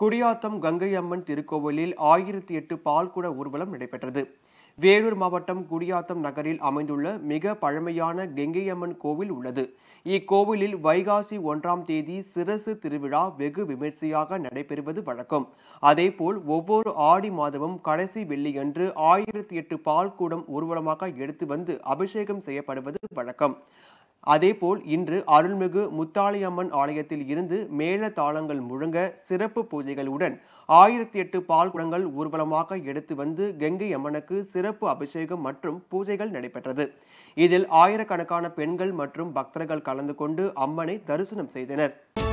குடியாத்தம் கங்கை அம்மன் திருக்கோவிலில் ஆயிரத்தி எட்டு பால்குட ஊர்வலம் நடைபெற்றது வேலூர் மாவட்டம் குடியாத்தம் நகரில் அமைந்துள்ள மிக பழமையான கெங்கையம்மன் கோவில் உள்ளது இக்கோவிலில் வைகாசி ஒன்றாம் தேதி சிரசு திருவிழா வெகு விமர்சையாக நடைபெறுவது வழக்கம் அதேபோல் ஒவ்வொரு ஆடி மாதமும் கடைசி வெள்ளியன்று ஆயிரத்தி எட்டு பால்கூடம் ஊர்வலமாக எடுத்து வந்து அபிஷேகம் செய்யப்படுவது வழக்கம் அதேபோல் இன்று அருள்மிகு முத்தாளியம்மன் ஆலயத்தில் இருந்து மேல தாளங்கள் முழங்க சிறப்பு பூஜைகளுடன் ஆயிரத்தி எட்டு பால் குடங்கள் ஊர்வலமாக எடுத்து வந்து கங்கை அம்மனுக்கு சிறப்பு அபிஷேகம் மற்றும் பூஜைகள் நடைபெற்றது இதில் ஆயிரக்கணக்கான பெண்கள் மற்றும் பக்தர்கள் கலந்து கொண்டு அம்மனை தரிசனம் செய்தனர்